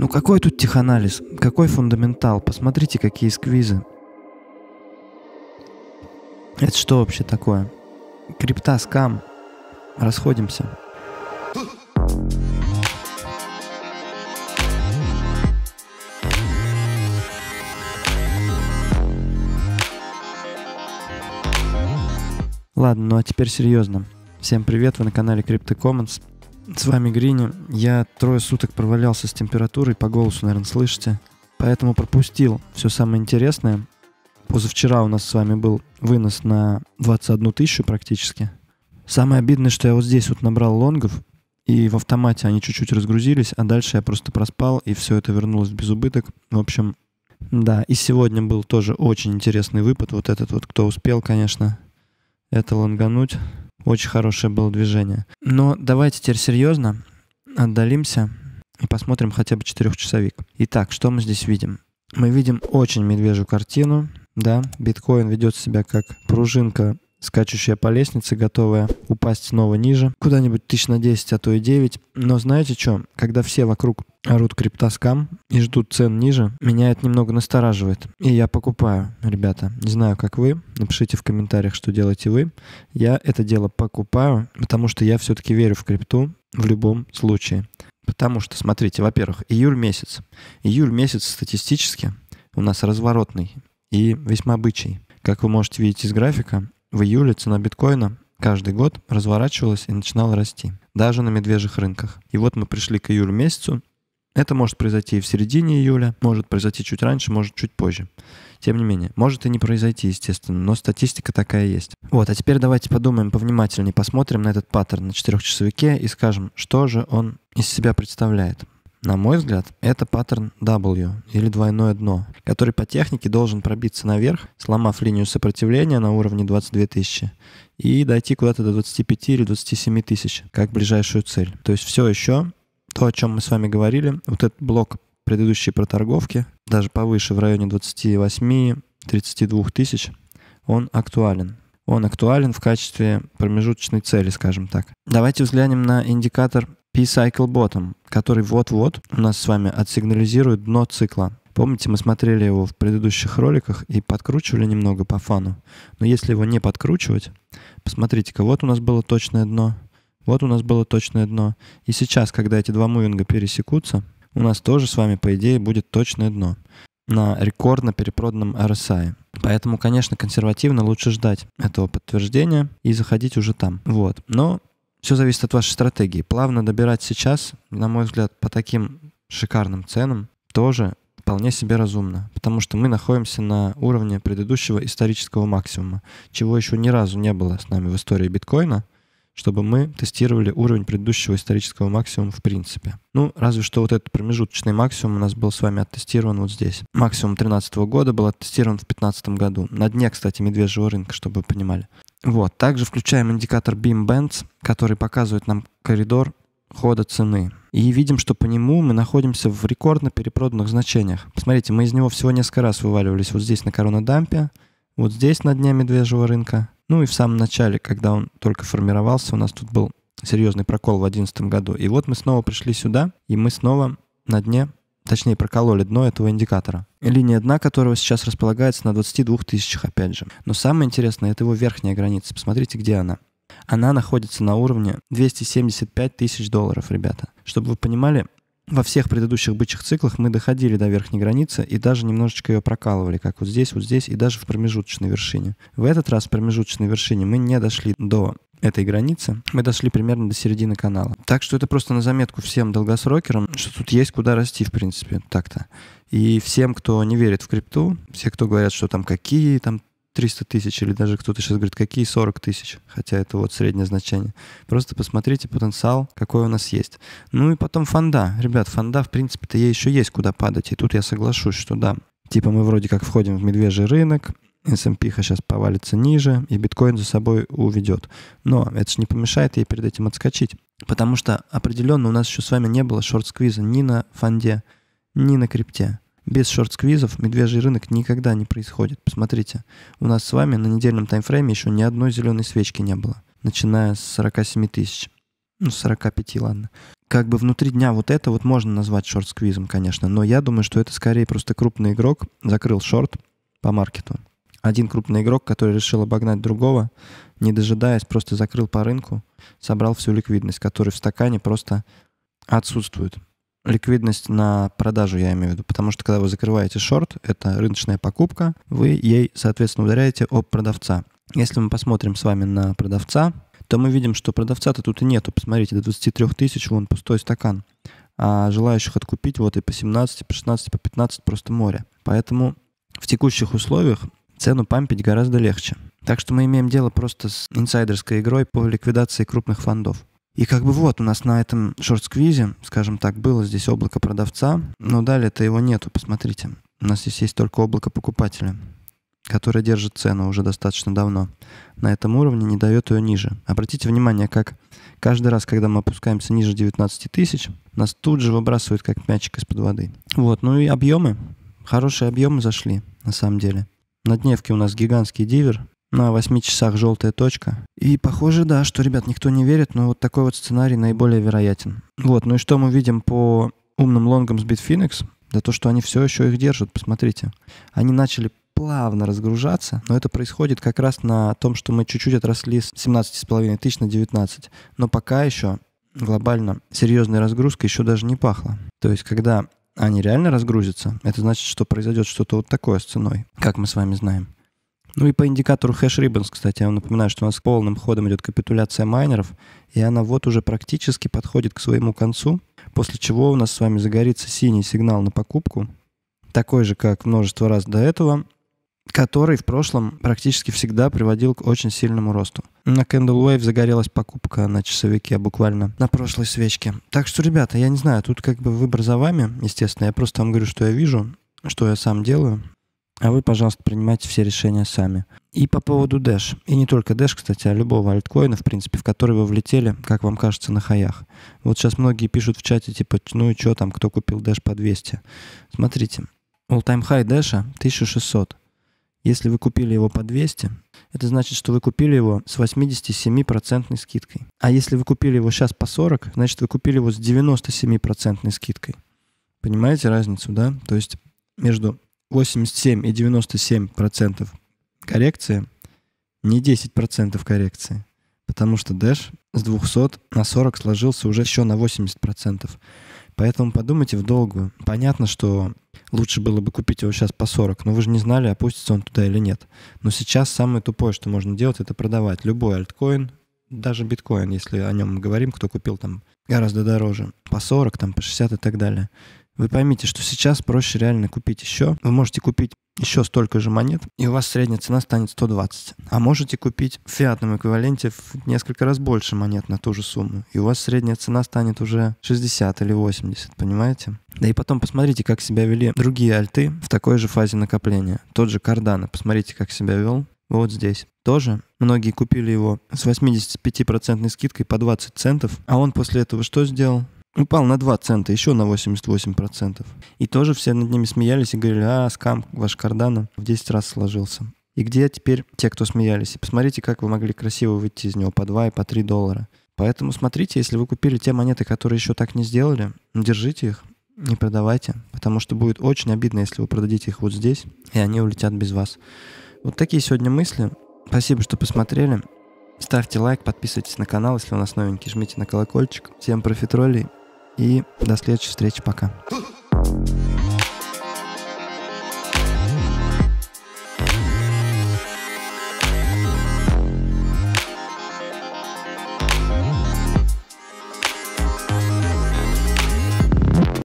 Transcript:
Ну какой тут теханализ? Какой фундаментал? Посмотрите, какие сквизы. Это что вообще такое? Крипта, скам. Расходимся. Ладно, ну а теперь серьезно. Всем привет, вы на канале Crypto Commons. С вами Грини. Я трое суток провалялся с температурой, по голосу, наверное, слышите. Поэтому пропустил все самое интересное. Позавчера у нас с вами был вынос на 21 тысячу практически. Самое обидное, что я вот здесь вот набрал лонгов, и в автомате они чуть-чуть разгрузились, а дальше я просто проспал, и все это вернулось без убыток. В общем, да, и сегодня был тоже очень интересный выпад, вот этот вот, кто успел, конечно, это лонгануть. Очень хорошее было движение. Но давайте теперь серьезно отдалимся и посмотрим хотя бы четырехчасовик. Итак, что мы здесь видим? Мы видим очень медвежью картину, да, биткоин ведет себя как пружинка скачущая по лестнице, готовая упасть снова ниже, куда-нибудь тысяч на 10, а то и 9. Но знаете что, когда все вокруг орут криптоскам и ждут цен ниже, меня это немного настораживает. И я покупаю, ребята. Не знаю, как вы. Напишите в комментариях, что делаете вы. Я это дело покупаю, потому что я все-таки верю в крипту в любом случае. Потому что, смотрите, во-первых, июль месяц. Июль месяц статистически у нас разворотный и весьма бычий. Как вы можете видеть из графика, в июле цена биткоина каждый год разворачивалась и начинала расти, даже на медвежьих рынках. И вот мы пришли к июлю месяцу. Это может произойти и в середине июля, может произойти чуть раньше, может чуть позже. Тем не менее, может и не произойти, естественно, но статистика такая есть. Вот, а теперь давайте подумаем повнимательнее, посмотрим на этот паттерн на четырехчасовике и скажем, что же он из себя представляет. На мой взгляд, это паттерн W или двойное дно, который по технике должен пробиться наверх, сломав линию сопротивления на уровне 22 тысячи и дойти куда-то до 25 или 27 тысяч, как ближайшую цель. То есть все еще то, о чем мы с вами говорили, вот этот блок предыдущей проторговки, даже повыше в районе 28-32 тысяч, он актуален. Он актуален в качестве промежуточной цели, скажем так. Давайте взглянем на индикатор P-Cycle Bottom, который вот-вот у нас с вами отсигнализирует дно цикла. Помните, мы смотрели его в предыдущих роликах и подкручивали немного по фану. Но если его не подкручивать, посмотрите-ка, вот у нас было точное дно, вот у нас было точное дно. И сейчас, когда эти два мувинга пересекутся, у нас тоже с вами, по идее, будет точное дно на рекордно перепроданном RSI. Поэтому, конечно, консервативно лучше ждать этого подтверждения и заходить уже там. Вот. Но все зависит от вашей стратегии. Плавно добирать сейчас, на мой взгляд, по таким шикарным ценам тоже вполне себе разумно, потому что мы находимся на уровне предыдущего исторического максимума, чего еще ни разу не было с нами в истории биткоина, чтобы мы тестировали уровень предыдущего исторического максимума в принципе. Ну, разве что вот этот промежуточный максимум у нас был с вами оттестирован вот здесь. Максимум 2013 года был оттестирован в 2015 году. На дне, кстати, медвежьего рынка, чтобы вы понимали. Вот. Также включаем индикатор Beam Bands, который показывает нам коридор хода цены. И видим, что по нему мы находимся в рекордно перепроданных значениях. Посмотрите, мы из него всего несколько раз вываливались вот здесь на коронадампе, вот здесь на дне медвежьего рынка. Ну и в самом начале, когда он только формировался, у нас тут был серьезный прокол в 2011 году. И вот мы снова пришли сюда, и мы снова на дне точнее прокололи дно этого индикатора. Линия дна которого сейчас располагается на 22 тысячах, опять же. Но самое интересное, это его верхняя граница. Посмотрите, где она. Она находится на уровне 275 тысяч долларов, ребята. Чтобы вы понимали, во всех предыдущих бычьих циклах мы доходили до верхней границы и даже немножечко ее прокалывали, как вот здесь, вот здесь и даже в промежуточной вершине. В этот раз в промежуточной вершине мы не дошли до этой границы, мы дошли примерно до середины канала. Так что это просто на заметку всем долгосрокерам, что тут есть куда расти, в принципе, так-то. И всем, кто не верит в крипту, все, кто говорят, что там какие там 300 тысяч, или даже кто-то сейчас говорит, какие 40 тысяч, хотя это вот среднее значение. Просто посмотрите потенциал, какой у нас есть. Ну и потом фонда. Ребят, фонда, в принципе-то ей еще есть куда падать, и тут я соглашусь, что да, типа мы вроде как входим в медвежий рынок, S&P сейчас повалится ниже, и биткоин за собой уведет. Но это же не помешает ей перед этим отскочить. Потому что определенно у нас еще с вами не было шорт-сквиза ни на фонде, ни на крипте. Без шорт-сквизов медвежий рынок никогда не происходит. Посмотрите, у нас с вами на недельном таймфрейме еще ни одной зеленой свечки не было, начиная с 47 тысяч. Ну, 45, ладно. Как бы внутри дня вот это вот можно назвать шорт-сквизом, конечно, но я думаю, что это скорее просто крупный игрок закрыл шорт по маркету один крупный игрок, который решил обогнать другого, не дожидаясь, просто закрыл по рынку, собрал всю ликвидность, которая в стакане просто отсутствует. Ликвидность на продажу, я имею в виду, потому что когда вы закрываете шорт, это рыночная покупка, вы ей, соответственно, ударяете об продавца. Если мы посмотрим с вами на продавца, то мы видим, что продавца-то тут и нету. Посмотрите, до 23 тысяч вон пустой стакан. А желающих откупить вот и по 17, по 16, по 15 просто море. Поэтому в текущих условиях цену пампить гораздо легче. Так что мы имеем дело просто с инсайдерской игрой по ликвидации крупных фондов. И как бы вот, у нас на этом шорт-сквизе, скажем так, было здесь облако продавца, но далее-то его нету, посмотрите. У нас здесь есть только облако покупателя, которое держит цену уже достаточно давно. На этом уровне не дает ее ниже. Обратите внимание, как каждый раз, когда мы опускаемся ниже 19 тысяч, нас тут же выбрасывают как мячик из-под воды. Вот, ну и объемы. Хорошие объемы зашли, на самом деле. На дневке у нас гигантский дивер, на 8 часах желтая точка. И похоже, да, что, ребят, никто не верит, но вот такой вот сценарий наиболее вероятен. Вот, ну и что мы видим по умным лонгам с Bitfinex? Да то, что они все еще их держат, посмотрите. Они начали плавно разгружаться, но это происходит как раз на том, что мы чуть-чуть отросли с 17,5 тысяч на 19. Но пока еще глобально серьезной разгрузка еще даже не пахло То есть, когда они реально разгрузятся, это значит, что произойдет что-то вот такое с ценой, как мы с вами знаем. Ну и по индикатору Хэш Ribbons, кстати, я вам напоминаю, что у нас полным ходом идет капитуляция майнеров, и она вот уже практически подходит к своему концу, после чего у нас с вами загорится синий сигнал на покупку, такой же, как множество раз до этого, который в прошлом практически всегда приводил к очень сильному росту. На Candle Wave загорелась покупка на часовике буквально на прошлой свечке. Так что, ребята, я не знаю, тут как бы выбор за вами, естественно. Я просто вам говорю, что я вижу, что я сам делаю. А вы, пожалуйста, принимайте все решения сами. И по поводу Dash. И не только Dash, кстати, а любого альткоина, в принципе, в который вы влетели, как вам кажется, на хаях. Вот сейчас многие пишут в чате, типа, ну и что там, кто купил Dash по 200? Смотрите, all-time high Dash 1600. Если вы купили его по 200, это значит, что вы купили его с 87% скидкой. А если вы купили его сейчас по 40, значит, вы купили его с 97% скидкой. Понимаете разницу, да? То есть между 87 и 97% коррекции не 10% коррекции, потому что Dash с 200 на 40 сложился уже еще на 80%. Поэтому подумайте в долгую. Понятно, что лучше было бы купить его сейчас по 40, но вы же не знали, опустится он туда или нет. Но сейчас самое тупое, что можно делать, это продавать любой альткоин, даже биткоин, если о нем говорим, кто купил там гораздо дороже, по 40, там, по 60 и так далее. Вы поймите, что сейчас проще реально купить еще. Вы можете купить еще столько же монет, и у вас средняя цена станет 120. А можете купить в фиатном эквиваленте в несколько раз больше монет на ту же сумму, и у вас средняя цена станет уже 60 или 80, понимаете? Да и потом посмотрите, как себя вели другие альты в такой же фазе накопления. Тот же Кардана, посмотрите, как себя вел вот здесь. Тоже многие купили его с 85% скидкой по 20 центов, а он после этого что сделал? упал ну, на 2 цента, еще на 88%. И тоже все над ними смеялись и говорили, а, скам ваш кардана в 10 раз сложился. И где теперь те, кто смеялись? И посмотрите, как вы могли красиво выйти из него по 2 и по 3 доллара. Поэтому смотрите, если вы купили те монеты, которые еще так не сделали, держите их, не продавайте, потому что будет очень обидно, если вы продадите их вот здесь, и они улетят без вас. Вот такие сегодня мысли. Спасибо, что посмотрели. Ставьте лайк, подписывайтесь на канал, если у нас новенький, жмите на колокольчик. Всем профитролей и до следующей встречи. Пока. thank you